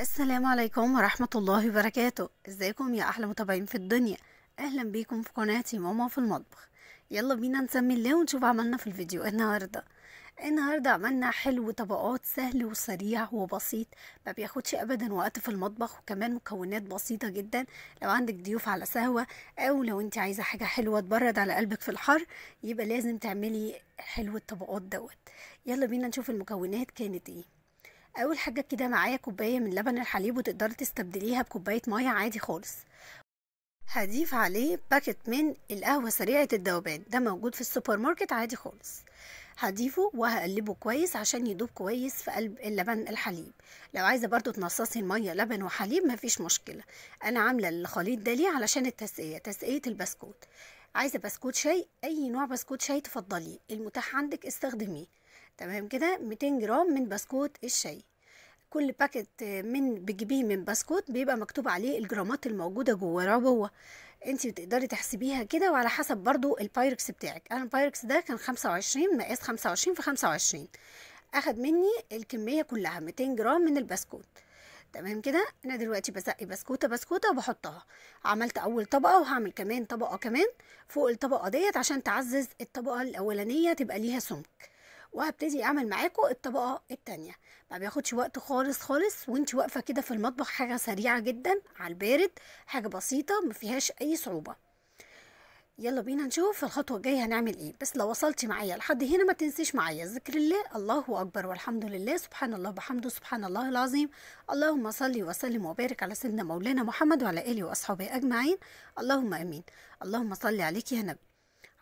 السلام عليكم ورحمة الله وبركاته ازيكم يا احلى متابعين في الدنيا اهلا بيكم في قناتي ماما في المطبخ يلا بينا نسمي الله ونشوف عملنا في الفيديو النهاردة النهاردة عملنا حلو طبقات سهل وسريع وبسيط ما بياخدش ابدا وقت في المطبخ وكمان مكونات بسيطة جدا لو عندك ضيوف على سهوة او لو انت عايزة حاجة حلوة تبرد على قلبك في الحر يبقى لازم تعملي حلو الطبقات دوت يلا بينا نشوف المكونات كانت ايه اول حاجه كده معايا كوبايه من لبن الحليب وتقدري تستبدليها بكوبايه ميه عادي خالص هضيف عليه باكت من القهوه سريعه الذوبان ده موجود في السوبر ماركت عادي خالص هضيفه وهقلبه كويس عشان يدوب كويس في قلب اللبن الحليب لو عايزه برضو تنصصي الميه لبن وحليب مفيش مشكله انا عامله الخليط ده ليه علشان التسقيه تسقيه البسكوت عايزه بسكوت شاي اي نوع بسكوت شاي تفضليه المتاح عندك استخدميه تمام كده 200 جرام من بسكوت الشاي كل باكت من بتجيبيه من بسكوت بيبقى مكتوب عليه الجرامات الموجوده جواه هو انت بتقدري تحسبيها كده وعلى حسب برضو البايركس بتاعك انا البايركس ده كان 25 مقاس 25 في 25 اخد مني الكميه كلها 200 جرام من البسكوت تمام كده انا دلوقتي بسقي بسكوته بسكوته وبحطها عملت اول طبقه وهعمل كمان طبقه كمان فوق الطبقه ديت عشان تعزز الطبقه الاولانيه تبقى ليها سمك وهبتدي اعمل معاكم الطبقه التانية ما بياخدش وقت خالص خالص وانت واقفه كده في المطبخ حاجه سريعه جدا على البارد حاجه بسيطه ما فيهاش اي صعوبه يلا بينا نشوف في الخطوه الجايه هنعمل ايه بس لو وصلتي معايا لحد هنا ما تنسيش معايا ذكر الله الله اكبر والحمد لله سبحان الله بحمده سبحان الله العظيم اللهم صل وسلم وبارك على سيدنا مولانا محمد وعلى اله واصحابه اجمعين اللهم امين اللهم صل عليك يا نبي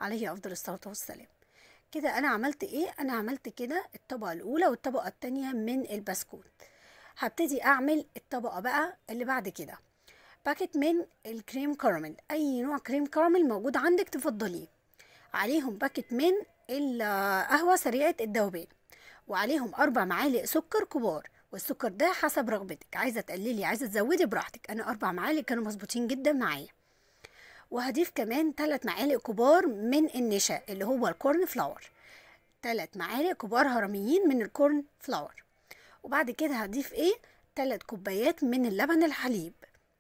عليه افضل الصلاه والسلام كده انا عملت ايه انا عملت كده الطبقه الاولى والطبقه الثانيه من البسكوت هبتدي اعمل الطبقه بقى اللي بعد كده باكت من الكريم كارميل اي نوع كريم كارميل موجود عندك تفضليه عليهم باكت من القهوه سريعه الذوبان وعليهم اربع معالق سكر كبار والسكر ده حسب رغبتك عايزه تقللي عايزه تزودي براحتك انا اربع معالق كانوا مظبوطين جدا معايا وهضيف كمان ثلاث معالق كبار من النشا اللي هو الكورن فلاور ثلاث معالق كبار هرميين من الكورن فلاور وبعد كده هضيف ايه ثلاث كوبايات من اللبن الحليب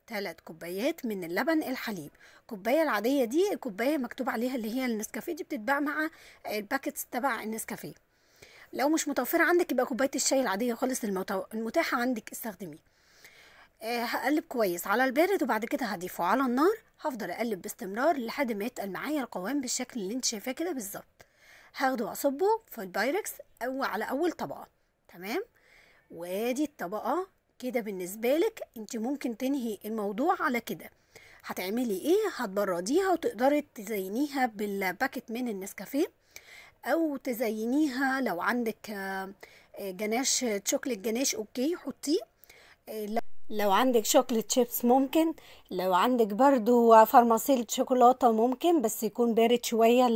ثلاث كوبايات من اللبن الحليب الكوبايه العاديه دي الكوبايه مكتوب عليها اللي هي النسكافيه دي بتتباع مع الباكتس تبع النسكافيه لو مش متوفره عندك يبقى كوبايه الشاي العاديه خالص المتاحه عندك استخدميه آه، هقلب كويس على البارد وبعد كده هضيفه على النار هفضل اقلب باستمرار لحد ما يتقل معايا القوام بالشكل اللي انت شايفاه كده بالظبط هاخده واصبه في البايركس او على اول طبقه تمام وادي الطبقه كده بالنسبه لك انت ممكن تنهي الموضوع على كده هتعملي ايه هتبرديها وتقدري تزينيها بالباكت من النسكافيه او تزينيها لو عندك آه، جناش شوكليت جناش اوكي حطيه آه، لو عندك شوكليت شيبس ممكن لو عندك برضو فرماسيل شوكولاتة ممكن بس يكون بارد شوية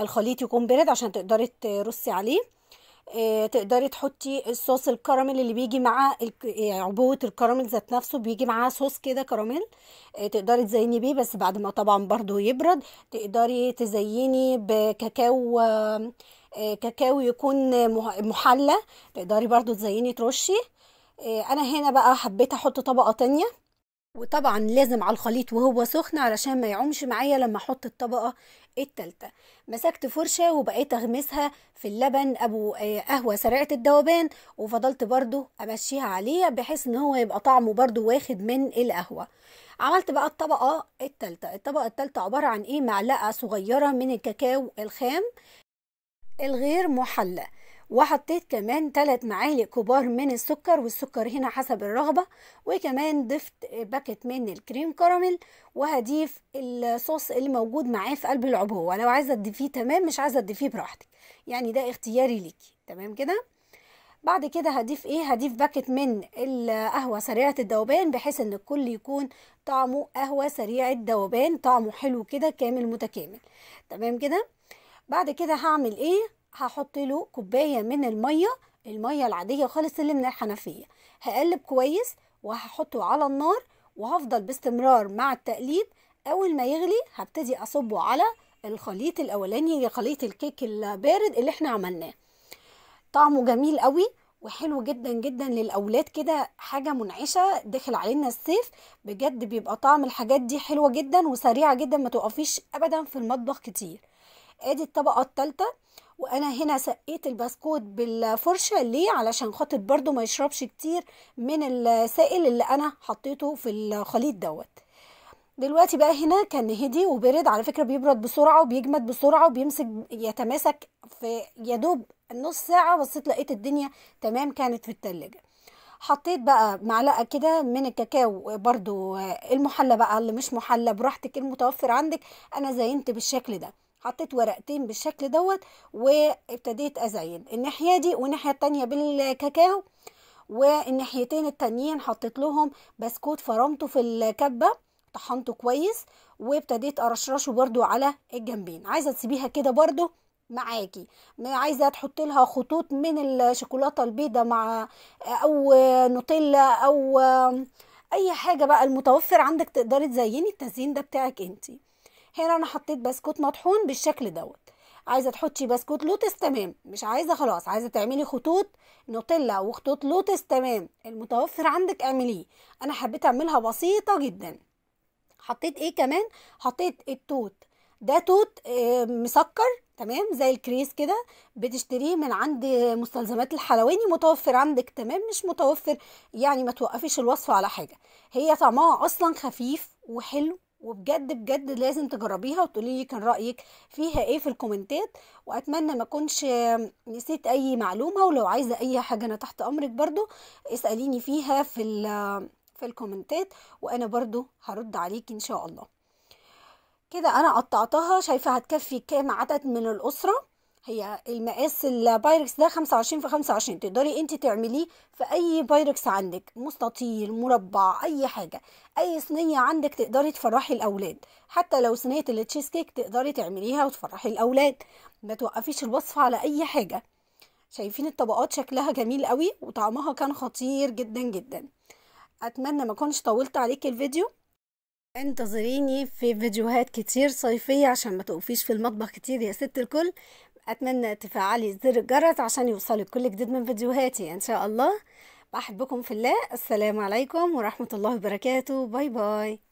الخليط يكون بارد عشان تقدري ترصي عليه آه، تقدري تحطي الصوص الكراميل اللي بيجي مع آه، عبوه الكراميل ذات نفسه بيجي معاه صوص كده كراميل آه، تقدري تزيني بيه بس بعد ما طبعا برضو يبرد تقدري تزيني بكاكاو كاكاو يكون محلى تقدري برضو تزيني ترشي آه، انا هنا بقى حبيت احط طبقه تانية وطبعا لازم على الخليط وهو سخن علشان ما يعومش معايا لما احط الطبقه التالتة مسكت فرشة وبقيت اغمسها في اللبن ابو آه، قهوة سريعة الدوبان وفضلت برضو امشيها عليه بحيث ان هو يبقى طعمه برضو واخد من القهوة عملت بقى الطبقة التالتة الطبقة التالتة عبارة عن ايه معلقة صغيرة من الكاكاو الخام الغير محلى وحطيت كمان ثلاث معالق كبار من السكر والسكر هنا حسب الرغبة وكمان ضفت باكت من الكريم كراميل وهضيف الصوص اللي موجود معاه في قلب العبوة لو عايزة تضيفيه تمام مش عايزة تضيفيه براحتك يعني ده اختياري ليكي تمام كده بعد كده هضيف ايه هضيف باكت من القهوه سريعه الذوبان بحيث ان الكل يكون طعمه قهوه سريعه الذوبان طعمه حلو كده كامل متكامل تمام كده بعد كده هعمل ايه هحط له كوبايه من الميه الميه العاديه خالص اللي من الحنفيه هقلب كويس وهحطه على النار وهفضل باستمرار مع التقليب اول ما يغلي هبتدي اصبه على الخليط الاولاني خليط الكيك البارد اللي احنا عملناه طعمه جميل قوي وحلو جدا جدا للاولاد كده حاجه منعشه داخل علينا الصيف بجد بيبقى طعم الحاجات دي حلوه جدا وسريعه جدا ما توقفيش ابدا في المطبخ كتير ادي الطبقه الثالثه وانا هنا سقيت البسكوت بالفرشه ليه علشان خاطر برضو ما يشربش كتير من السائل اللي انا حطيته في الخليط دوت دلوقتي بقى هنا كان هدي وبرد على فكره بيبرد بسرعه وبيجمد بسرعه وبيمسك يتماسك في يدوب نص ساعه بصيت لقيت الدنيا تمام كانت في التلاجة حطيت بقى معلقه كده من الكاكاو برضو المحلى بقى اللي مش محلى براحتك المتوفر عندك انا زينت بالشكل ده حطيت ورقتين بالشكل دوت وابتديت ازين الناحيه دي والناحيه التانية بالكاكاو والناحيتين التانيين حطيت لهم بسكوت فرمته في الكبه طحنته كويس وابتديت ارشرشه برضو على الجنبين عايزه تسيبيها كده برضو معاكي عايزه تحطي لها خطوط من الشوكولاته البيضاء مع او نوتيلا او اي حاجه بقى المتوفر عندك تقدري تزيني التزيين ده بتاعك انتي هنا انا حطيت بسكوت مطحون بالشكل دوت عايزه تحطي بسكوت لوتس تمام مش عايزه خلاص عايزه تعملي خطوط نوتيلا وخطوط لوتس تمام المتوفر عندك اعمليه انا حبيت اعملها بسيطه جدا حطيت ايه كمان حطيت التوت ده توت آه، مسكر تمام زي الكريس كده بتشتريه من عند مستلزمات الحلواني متوفر عندك تمام مش متوفر يعني ما توقفيش الوصفه على حاجه هي طعمها اصلا خفيف وحلو وبجد بجد لازم تجربيها وتقولي لي كان رايك فيها ايه في الكومنتات واتمنى ما اكونش نسيت اي معلومه ولو عايزه اي حاجه انا تحت امرك برضو اساليني فيها في في الكومنتات وانا برضو هرد عليك ان شاء الله كده انا قطعتها شايفه هتكفي كام عدد من الاسره هي المقاس البايركس ده 25 في 25 تقدري انت تعمليه في اي بايركس عندك مستطيل مربع اي حاجه اي صينيه عندك تقدري تفرحي الاولاد حتى لو صينيه التشيز كيك تقدري تعمليها وتفرحي الاولاد ما توقفيش الوصف على اي حاجه شايفين الطبقات شكلها جميل قوي وطعمها كان خطير جدا جدا اتمنى ما كنتش طولت عليك الفيديو انتظريني في فيديوهات كتير صيفية عشان ما توقفيش في المطبخ كتير يا ست الكل أتمنى تفعلي زر الجرس عشان يوصلك كل جديد من فيديوهاتي إن شاء الله بحبكم في الله السلام عليكم ورحمة الله وبركاته باي باي